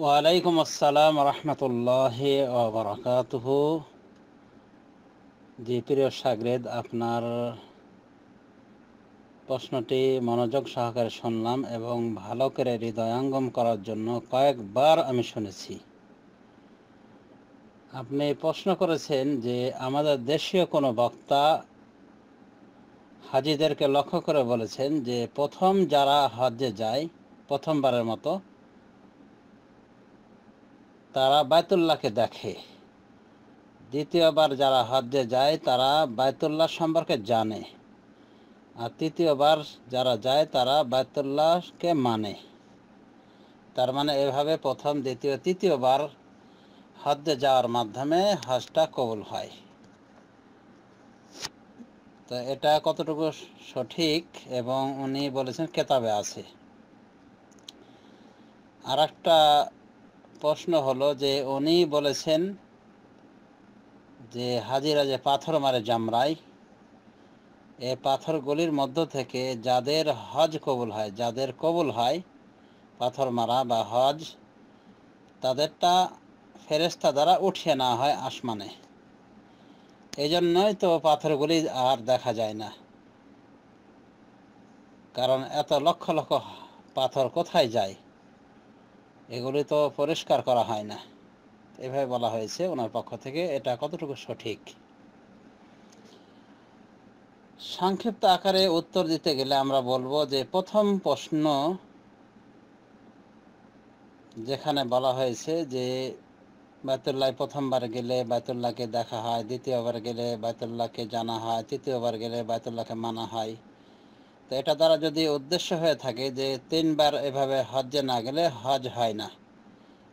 ওয়ালাইকুম আসসালাম রহমতুল্লাহ ওবরাকাতহ যে প্রিয় সাগরেদ আপনার প্রশ্নটি মনোযোগ সহকারে শুনলাম এবং ভালো করে হৃদয়ঙ্গম করার জন্য কয়েকবার আমি শুনেছি আপনি প্রশ্ন করেছেন যে আমাদের দেশীয় কোনো বক্তা হাজিদেরকে লক্ষ্য করে বলেছেন যে প্রথম যারা হজে যায় প্রথমবারের মতো তারা বায়তুল্লাহকে দেখে দ্বিতীয়বার যারা হজ্জে যায় তারা বায়তুল্লাহ সম্পর্কে জানে আর তৃতীয়বার যারা যায় তারা বায়তুল্লাহকে মানে তার মানে এভাবে প্রথম দ্বিতীয় তৃতীয়বার হজ্জে যাওয়ার মাধ্যমে হজটা কবুল হয় তো এটা কতটুকু সঠিক এবং উনি বলেছেন কেতাবে আছে আর একটা প্রশ্ন হলো যে উনি বলেছেন যে হাজিরা যে পাথর মারে জামরাই এ পাথরগুলির মধ্য থেকে যাদের হজ কবুল হয় যাদের কবুল হয় পাথর মারা বা হজ তাদেরটা ফেরেস্তা দ্বারা উঠিয়ে না হয় আসমানে এই জন্যই তো পাথরগুলি আর দেখা যায় না কারণ এত লক্ষ লক্ষ পাথর কোথায় যায় এগুলি তো পরিষ্কার করা হয় না এভাবে বলা হয়েছে ওনার পক্ষ থেকে এটা কতটুকু সঠিক সংক্ষিপ্ত আকারে উত্তর দিতে গেলে আমরা বলবো যে প্রথম প্রশ্ন যেখানে বলা হয়েছে যে বায়তুল্লাহ প্রথমবার গেলে বায়তুল্লাহকে দেখা হয় দ্বিতীয়বার গেলে বায়তুল্লাহকে জানা হয় তৃতীয়বার গেলে বায়তুল্লাহকে মানা হয় তো এটা দ্বারা যদি উদ্দেশ্য হয়ে থাকে যে তিনবার এভাবে হজ্জে না গেলে হজ হয় না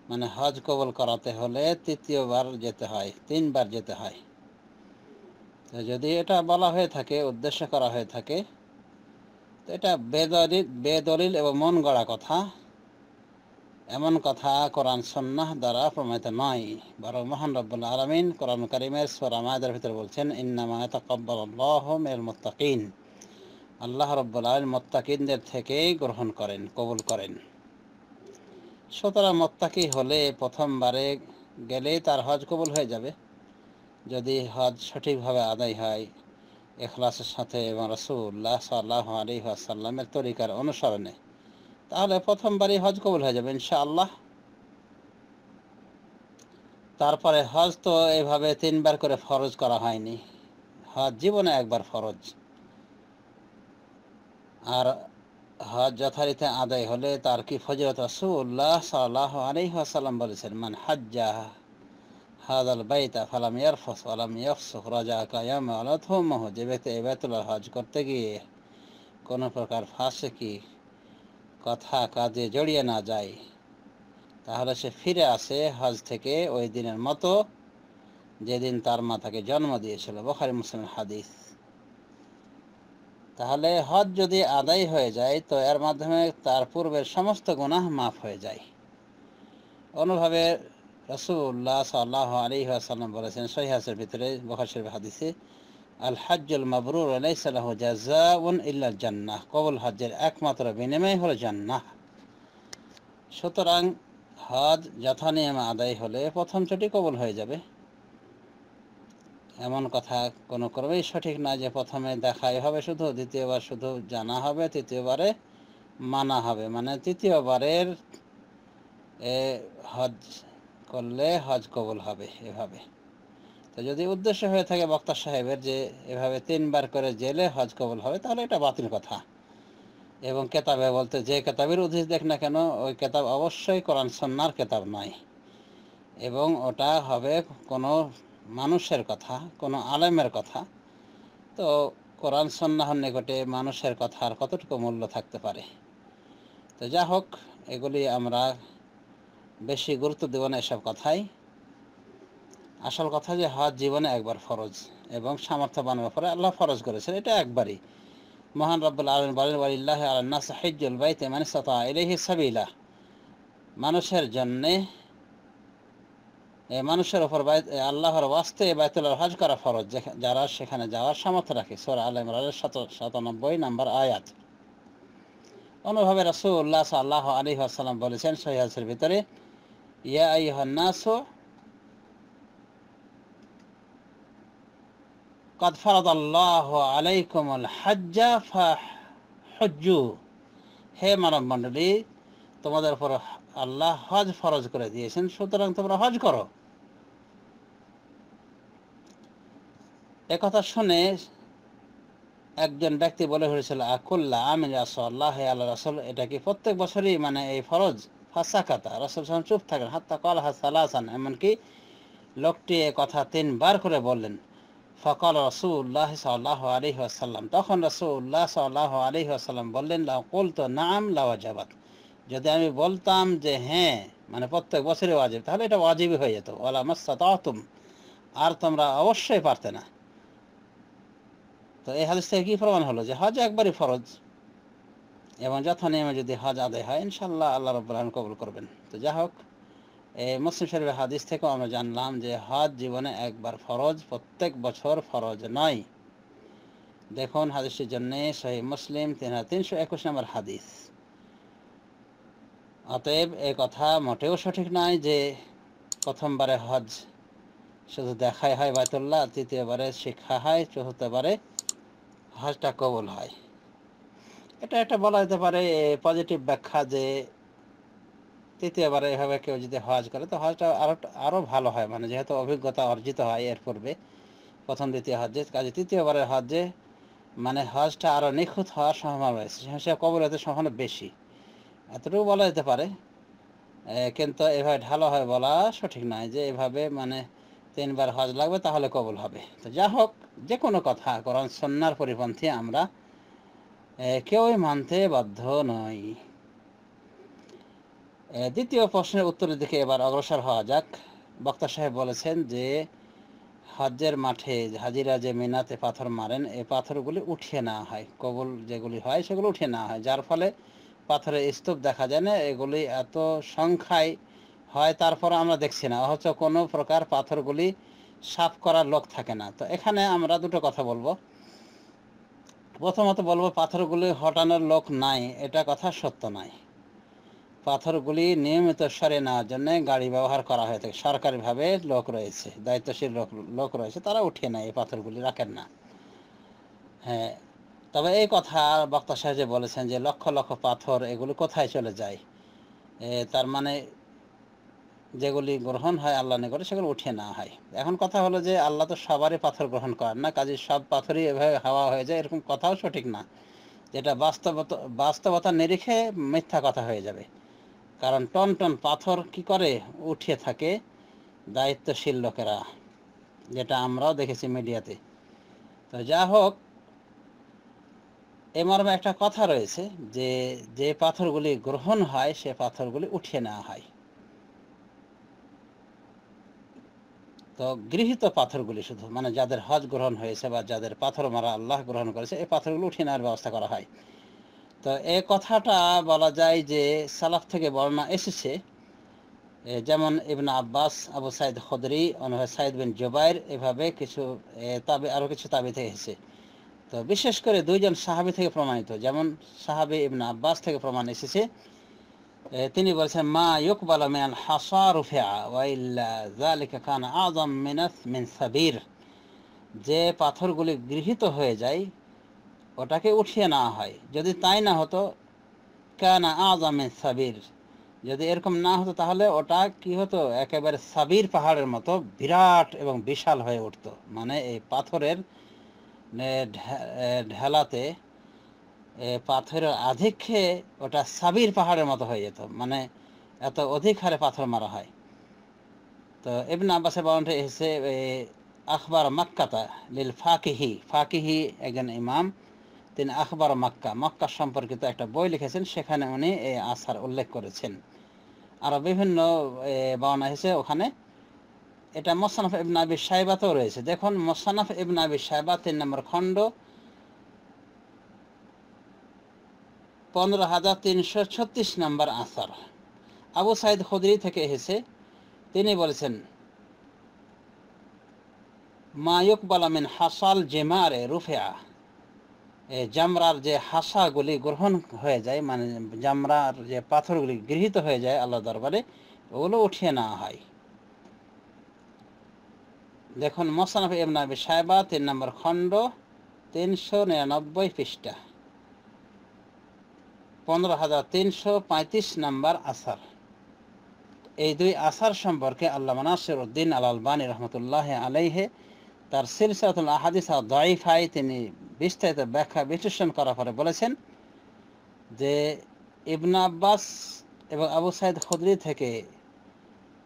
মানে হজ কবল করাতে হলে তৃতীয়বার যেতে হয় তিনবার যেতে হয় তো যদি এটা বলা হয়ে থাকে উদ্দেশ্য করা হয়ে থাকে তো এটা বেদলিল বেদলিল এবং মন গড়া কথা এমন কথা কোরআন সন্ন্যাহ দ্বারা প্রমাণিত নয় বরং মহান রব্বুল আলমিন কোরআন করিমের সোরামায়দের ভিতরে বলছেন ইন্নামা তকব্বাল মেল মুতাকিন আল্লাহ রব্বাল মত্তাকিনদের থেকেই গ্রহণ করেন কবুল করেন সুতরাং মত্তাকি হলে প্রথমবারে গেলেই তার হজ কবুল হয়ে যাবে যদি হজ সঠিকভাবে আদায় হয় এখলাসের সাথে এবং রসুল্লাহ সাল্লাহ আলী আসাল্লামের তরিকার অনুসরণে তাহলে প্রথমবারই হজ কবুল হয়ে যাবে ইনশাআল্লাহ তারপরে হজ তো এভাবে তিনবার করে ফরজ করা হয়নি হজ জীবনে একবার ফরজ আর হজ যথারীতি আদায় হলে তার কি ফজরত রাসুল্লাহ সাল্লাহ আলহাসাল্লাম বলেছেন মান হাজ্জা হাদাল বাইতা ফালাম ইয়ারফস আলাম ইয়াফসুখ রাজা কায়াম আলাথমহ যে ব্যক্তি বেতলার হজ করতে গিয়ে কোনো প্রকার ফাঁসে কি কথা কাজে জড়িয়ে না যায় তাহলে সে ফিরে আসে হজ থেকে ওই দিনের মতো যেদিন তার মাতাকে জন্ম দিয়েছিল বখারি মুসলিম হাদিস তাহলে হজ যদি আদায় হয়ে যায় তো এর মাধ্যমে তার পূর্বের সমস্ত গুনাহ মাফ হয়ে যায় অনুভাবে রসুল্লাহ সাল্লাহ আলী আসাল্লাম বলেছেন সহিহাসের ভিতরে বহাসের হাদিসে আল হাজুল মাবরুর আলাইসাল্লাহ জাজাউন ইল্লা জান্নাহ কবুল হজ্জের একমাত্র বিনিময় হল জান্নাহ সুতরাং হজ যথানিয়মে আদায় হলে প্রথম ছুটি কবুল হয়ে যাবে এমন কথা কোনো ক্রমেই সঠিক না যে প্রথমে দেখাই হবে শুধু দ্বিতীয়বার শুধু জানা হবে তৃতীয়বারে মানা হবে মানে তৃতীয়বারের এ হজ করলে হজ কবুল হবে এভাবে তো যদি উদ্দেশ্য হয়ে থাকে বক্তা সাহেবের যে এভাবে তিনবার করে জেলে হজ কবুল হবে তাহলে এটা বাতিল কথা এবং কেতাবে বলতে যে কেতাবের উদ্দেশ দেখ না কেন ওই কেতাব অবশ্যই কোরআন সন্ন্যার কেতাব নয় এবং ওটা হবে কোনো মানুষের কথা কোনো আলেমের কথা তো কোরআন সন্ন্যাহর নিকটে মানুষের কথার কতটুকু মূল্য থাকতে পারে তো যা হোক এগুলি আমরা বেশি গুরুত্ব দেব না এসব কথাই আসল কথা যে হওয়ার জীবনে একবার ফরজ এবং সামর্থ্য বানানোর পরে আল্লাহ ফরজ করেছেন এটা একবারই মহান রব্বুল আলম বলেন আল্লাহ আল্লাহ সাহিজুল বাইতে মানে সতা এলেহি সাবিলা মানুষের জন্যে মানুষের ওপর আল্লাহর ওয়াস্তে বায়তুল্লাহর হজ করা ফরজ যারা সেখানে যাওয়ার সামর্থ্য রাখে সোর আলম রাজের ইমরানের সাতানব্বই নম্বর আয়াত অনুভাবে রসুল্লাহ সাল্লাহ আলী আসসালাম বলেছেন সহিহাসের ভিতরে ইয়া আই হন্নাসো قد فرض الله عليكم الحج فحجوا হে মানব মণ্ডলী তোমাদের উপর আল্লাহ হজ ফরজ করে দিয়েছেন সুতরাং তোমরা হজ করো একথা শুনে একজন ব্যক্তি বলে হয়েছিল আকুল্লা আমিন রাসল্লাহ আল্লাহ রাসল এটা কি প্রত্যেক বছরই মানে এই ফরজ ফাঁসাকাতা রাসুল সাহেব চুপ থাকেন হাত্তা কল হাত আসান এমনকি লোকটি এ কথা তিনবার করে বললেন ফকল রসুল্লাহ সাল্লাহ আলী আসাল্লাম তখন রসুল্লাহ সাল্লাহ আলী আসাল্লাম বললেন লাউ কুল তো নাম লাওয়াজাবাত যদি আমি বলতাম যে হ্যাঁ মানে প্রত্যেক বছরে ওয়াজিব তাহলে এটা ওয়াজিবই হয়ে যেত ওলা তুম আর তোমরা অবশ্যই পারতে না তো এই হাদিস থেকে কী প্রমাণ হলো যে হজ একবারই ফরজ এবং যথা নিয়মে যদি হজ আদায় হয় ইনশাল্লাহ আল্লাহ রবাহ কবুল করবেন তো যা হোক এই মুসলিম শরীফের হাদিস থেকেও আমরা জানলাম যে হজ জীবনে একবার ফরজ প্রত্যেক বছর ফরজ নয় দেখুন হাদিসটির জন্যে সহি মুসলিম তিন হাজার তিনশো একুশ নম্বর হাদিস অতএব এ কথা মোটেও সঠিক নয় যে প্রথমবারে হজ শুধু দেখাই হয় বায়তুল্লাহ তৃতীয়বারে শিক্ষা হয় চতুর্থবারে হজটা কবল হয় এটা একটা বলা যেতে পারে পজিটিভ ব্যাখ্যা যে তৃতীয়বারে এভাবে কেউ যদি হজ করে তো হজটা আরও আরও ভালো হয় মানে যেহেতু অভিজ্ঞতা অর্জিত হয় এর পূর্বে প্রথম দ্বিতীয় হজ্জে কাজে তৃতীয়বারের হজ্জে মানে হজটা আরও নিখুঁত হওয়ার সম্ভাবনা রয়েছে সে কবল হতে সম্ভাবনা বেশি এতটুকু বলা যেতে পারে কিন্তু এভাবে হয় বলা সঠিক নয় যে এভাবে মানে তিনবার হজ লাগবে তাহলে কবল হবে তো যা হোক যে কোনো কথা কোরআন সন্ন্যার পরিপন্থী আমরা কেউই মানতে বাধ্য নই দ্বিতীয় প্রশ্নের উত্তরের দিকে এবার অগ্রসর হওয়া যাক বক্তা সাহেব বলেছেন যে হজ্জের মাঠে হাজিরা যে মিনাতে পাথর মারেন এই পাথরগুলি উঠিয়ে নেওয়া হয় কবল যেগুলি হয় সেগুলো উঠিয়ে নেওয়া হয় যার ফলে পাথরের স্তূপ দেখা যায় না এগুলি এত সংখ্যায় হয় তারপর আমরা দেখছি না অথচ কোনো প্রকার পাথরগুলি সাফ করার লোক থাকে না তো এখানে আমরা দুটো কথা বলবো প্রথমত বলবো পাথরগুলি হটানোর লোক নাই এটা কথা সত্য নাই পাথরগুলি নিয়মিত সরে নেওয়ার জন্য গাড়ি ব্যবহার করা হয়ে থাকে সরকারিভাবে লোক রয়েছে দায়িত্বশীল লোক লোক রয়েছে তারা উঠে নেয় এই পাথরগুলি রাখেন না হ্যাঁ তবে এই কথা বক্তা সাহেব বলেছেন যে লক্ষ লক্ষ পাথর এগুলো কোথায় চলে যায় তার মানে যেগুলি গ্রহণ হয় আল্লাহ নিকটে সেগুলো উঠিয়ে না হয় এখন কথা হলো যে আল্লাহ তো সবারই পাথর গ্রহণ করেন না কাজে সব পাথরই এভাবে হাওয়া হয়ে যায় এরকম কথাও সঠিক না যেটা বাস্তবতা বাস্তবতা নিরিখে মিথ্যা কথা হয়ে যাবে কারণ টন টন পাথর কি করে উঠিয়ে থাকে দায়িত্বশীল লোকেরা যেটা আমরাও দেখেছি মিডিয়াতে তো যা হোক এ একটা কথা রয়েছে যে যে পাথরগুলি গ্রহণ হয় সে পাথরগুলি উঠিয়ে নেওয়া হয় তো গৃহীত পাথরগুলি শুধু মানে যাদের হজ গ্রহণ হয়েছে বা যাদের পাথর মারা আল্লাহ গ্রহণ করেছে এই পাথরগুলো উঠিয়ে নেওয়ার ব্যবস্থা করা হয় তো এ কথাটা বলা যায় যে সালাফ থেকে বর্ণনা এসেছে যেমন ইবনা আব্বাস আবু সাইদ খদরি অনুভব সাইদ বিন জোবাইর এভাবে কিছু তাবে আরও কিছু তাবিতে এসেছে তো বিশেষ করে দুইজন সাহাবি থেকে প্রমাণিত যেমন সাহাবি ইবনা আব্বাস থেকে প্রমাণ এসেছে তিনি বলছেন মা ইকবাল মিনাল হাসা রুফিয়া ওয়াইল্লা জালিকা কান আজম মিনাস মিন সাবির যে পাথরগুলি গৃহীত হয়ে যায় ওটাকে উঠিয়ে নেওয়া হয় যদি তাই না হতো কানা আজম সাবির যদি এরকম না হতো তাহলে ওটা কি হতো একেবারে সাবির পাহাড়ের মতো বিরাট এবং বিশাল হয়ে উঠত মানে এই পাথরের ঢেলাতে পাথরের আধিক্যে ওটা সাবির পাহাড়ের মতো হয়ে যেত মানে এত অধিক হারে পাথর মারা হয় তো ইবন আব্বাসের বর্ণটা এসেছে আখবর মাক্কাতা লীল ফাকিহি ফাকিহি একজন ইমাম তিনি আখবর মাক্কা মক্কা সম্পর্কিত একটা বই লিখেছেন সেখানে উনি এই আসার উল্লেখ করেছেন আরও বিভিন্ন বর্ণা এসেছে ওখানে এটা মোসানফ ইবন সাহেবাতেও রয়েছে দেখুন মোসানফ এবনাবি সাহেবা তিন নম্বর খণ্ড পনেরো হাজার তিনশো ছত্রিশ নম্বর আসার আবু সাইদ খুদরি থেকে এসেছে তিনি বলেছেন মায়ুক বালামিন হাসাল জেমারে রুফেয়া জামরার যে হাসাগুলি গ্রহণ হয়ে যায় মানে জামরার যে পাথরগুলি গৃহীত হয়ে যায় আল্লাহ দরবারে ওগুলো উঠিয়ে নেওয়া হয় দেখুন মোসানফ ইবনাবি সাহেবা তিন নম্বর খণ্ড তিনশো নিরানব্বই পৃষ্ঠা পনেরো হাজার তিনশো পঁয়ত্রিশ নম্বর আসার এই দুই আসার সম্পর্কে আল্লাহ নাসির উদ্দিন আল আলবানী রহমতুল্লাহ আলাইহে তার সিলসাতুল আহাদিস দয়ফাই তিনি বিস্তারিত ব্যাখ্যা বিশ্লেষণ করার পরে বলেছেন যে ইবনা আব্বাস এবং আবু সাইদ খুদরি থেকে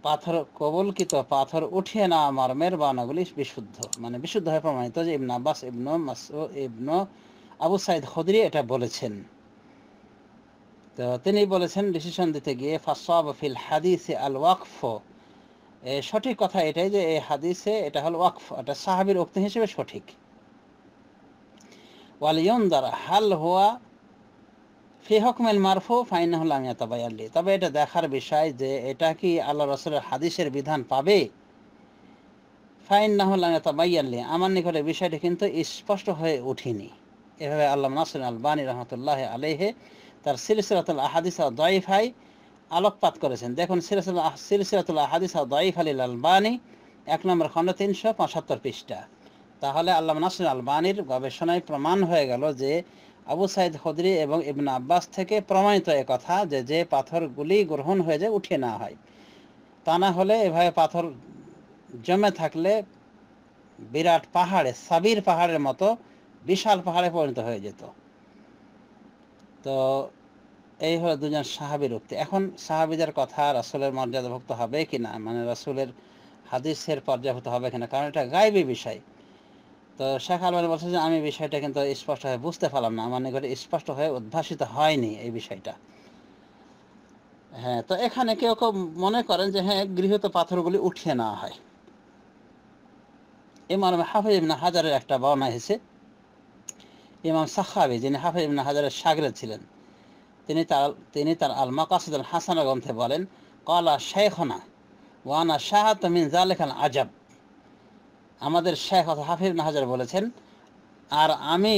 পাথর কবলকিত পাথর উঠিয়ে না আমার মেরবানাগুলি বিশুদ্ধ মানে বিশুদ্ধ হয়ে প্রমাণিত যে ইবন আব্বাস ইবন ইবন আবু সাইদ খদরি এটা বলেছেন তো তিনি বলেছেন ডিসিশন দিতে গিয়ে ফাসাব ফিল হাদিসে আল ওয়াকফ সঠিক কথা এটাই যে এই হাদিসে এটা হল ওয়াকফ এটা সাহাবির উক্তি হিসেবে সঠিক দ্বারা হাল হওয়া ফি হকমেল মারফু ফাইনাহুল আমি তাবায়াল্লি তবে এটা দেখার বিষয় যে এটা কি আল্লাহ রসুলের হাদিসের বিধান পাবে ফাইনাহুল আমি তাবায়াল্লি আমার নিকটে বিষয়টি কিন্তু স্পষ্ট হয়ে উঠিনি এভাবে আল্লাহ নাসির আলবানী রহমতুল্লাহ আলেহে তার সিলসিরাতুল আহাদিস দয়ফাই আলোকপাত করেছেন দেখুন সিলসিলা সিলসিরাতুল আহাদিস দয়ফ আলী আলবানী এক নম্বর খণ্ড তিনশো পঁচাত্তর পৃষ্ঠা তাহলে আল্লাহ নাসির আলবানীর গবেষণায় প্রমাণ হয়ে গেল যে আবু সাইদ হদরি এবং ইবন আব্বাস থেকে প্রমাণিত কথা যে যে পাথরগুলি গ্রহণ হয়ে যায় উঠিয়ে না হয় তা না হলে এভাবে পাথর জমে থাকলে বিরাট পাহাড়ে সাবির পাহাড়ের মতো বিশাল পাহাড়ে পরিণত হয়ে যেত তো এই হলো দুজন সাহাবির উক্তি এখন সাহাবিদের কথা রাসুলের মর্যাদাভুক্ত হবে কিনা মানে রাসুলের হাদিসের পর্যাভুক্ত হবে কিনা কারণ এটা গাইবি বিষয় তো শেখ আলমারি বলছে যে আমি বিষয়টা কিন্তু স্পষ্ট হয়ে বুঝতে পারলাম না আমার নিকটে স্পষ্ট হয়ে উদ্ভাসিত হয়নি এই বিষয়টা হ্যাঁ তো এখানে কেউ কেউ মনে করেন যে হ্যাঁ গৃহীত পাথরগুলি উঠিয়ে নেওয়া হয় ইমাম হাফিজ ইবনা হাজারের একটা বর্ণা হয়েছে ইমাম সাহাবি যিনি হাফিজ ইবনা হাজারের সাগরে ছিলেন তিনি তার তিনি তার আল মাকাসুদ হাসানা গ্রন্থে বলেন কলা শেখনা ওয়ানা শাহাত মিন জালেখান আজাব আমাদের শেখ হাফিজ নাহাজার বলেছেন আর আমি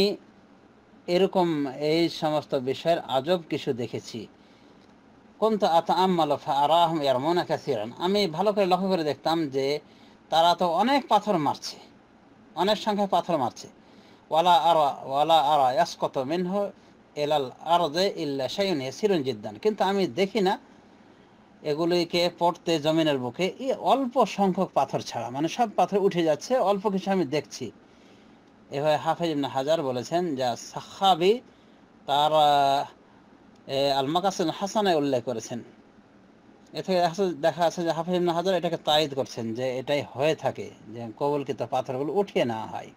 এরকম এই সমস্ত বিষয়ের আজব কিছু দেখেছি কোন তো আত আম্মালো ফারাহম ইয়ারমোনা আমি ভালো করে লক্ষ্য করে দেখতাম যে তারা তো অনেক পাথর মারছে অনেক সংখ্যায় পাথর মারছে ওয়ালা আর ওয়ালা আরা ইয়াসকত মিনহ এলাল আরদে ইল্লা সাইন সিরুন জিদ্দান কিন্তু আমি দেখি না এগুলিকে পড়তে জমিনের বুকে এই অল্প সংখ্যক পাথর ছাড়া মানে সব পাথর উঠে যাচ্ছে অল্প কিছু আমি দেখছি এভাবে হাফেজ ইবনে হাজার বলেছেন যা সাহাবি তার আল মাকাসুল হাসানে উল্লেখ করেছেন এ থেকে দেখা যাচ্ছে যে হাফেজ ইবনে হাজার এটাকে তাইদ করছেন যে এটাই হয়ে থাকে যে কবলকৃত পাথরগুলো উঠিয়ে নেওয়া হয়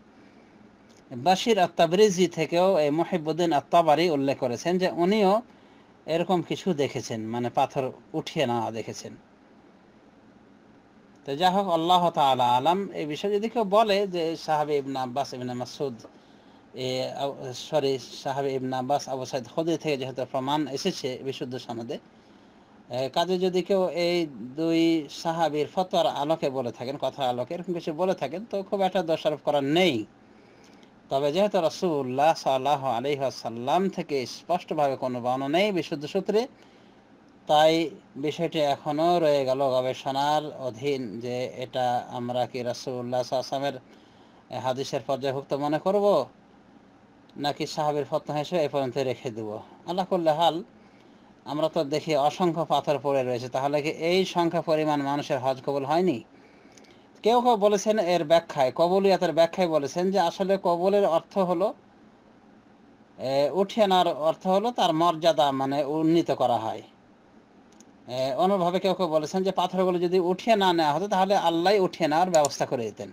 বাশির আত্মাবরিজি থেকেও এই মহিবুদ্দিন আত্মাবারি উল্লেখ করেছেন যে উনিও এরকম কিছু দেখেছেন মানে পাথর উঠিয়ে নেওয়া দেখেছেন তো যাই হোক আল্লাহ তালা আলাম এই বিষয়ে যদি কেউ বলে যে সাহাবি ইবনা আব্বাস ইবনা মাসুদ সরি সাহাবে ইবনা আব্বাস আবু সাইদ খদি থেকে যেহেতু প্রমাণ এসেছে বিশুদ্ধ সনদে কাজে যদি কেউ এই দুই সাহাবির ফতোয়ার আলোকে বলে থাকেন কথা আলোকে এরকম কিছু বলে থাকেন তো খুব একটা দোষারোপ করার নেই তবে যেহেতু রসুল্লাহ সাল্লাহ সাল্লাম থেকে স্পষ্টভাবে কোনো বর্ণনা নেই বিশুদ্ধ সূত্রে তাই বিষয়টি এখনও রয়ে গেল গবেষণার অধীন যে এটা আমরা কি রসুল্লাহ আসলামের হাদিসের পর্যায়ভুক্ত মনে করব নাকি সাহাবির ফতনা হিসেবে এ পর্যন্ত রেখে দেব আল্লাহ করলে হাল আমরা তো দেখি অসংখ্য পাথর পড়ে রয়েছে তাহলে কি এই সংখ্যা পরিমাণ মানুষের হজ কবুল হয়নি কেউ কেউ বলেছেন এর ব্যাখ্যায় কবলিয়াতের ব্যাখ্যায় বলেছেন যে আসলে কবলের অর্থ হলো উঠিয়ে আনার অর্থ হলো তার মর্যাদা মানে উন্নীত করা হয় অন্যভাবে কেউ কেউ বলেছেন যে পাথরগুলো যদি উঠিয়ে না নেওয়া হতো তাহলে আল্লাহ উঠিয়ে নেওয়ার ব্যবস্থা করে দিতেন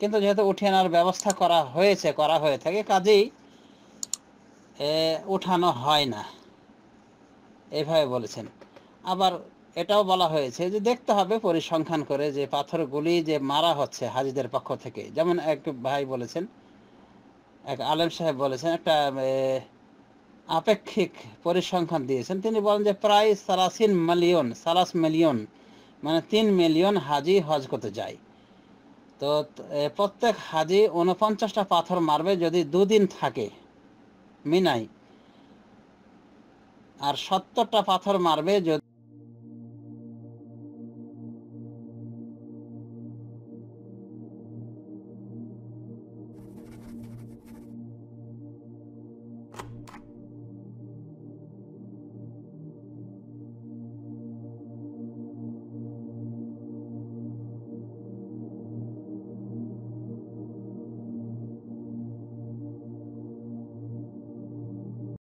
কিন্তু যেহেতু উঠিয়ে নেওয়ার ব্যবস্থা করা হয়েছে করা হয়ে থাকে কাজেই উঠানো হয় না এভাবে বলেছেন আবার এটাও বলা হয়েছে যে দেখতে হবে পরিসংখ্যান করে যে পাথরগুলি যে মারা হচ্ছে হাজিদের পক্ষ থেকে যেমন এক ভাই বলেছেন এক আলেম সাহেব বলেছেন একটা আপেক্ষিক পরিসংখ্যান দিয়েছেন তিনি বলেন যে প্রায় সালাসিন মিলিয়ন সালাস মিলিয়ন মানে তিন মিলিয়ন হাজি হজ করতে যায় তো প্রত্যেক হাজি উনপঞ্চাশটা পাথর মারবে যদি দুদিন থাকে মিনাই আর সত্তরটা পাথর মারবে যদি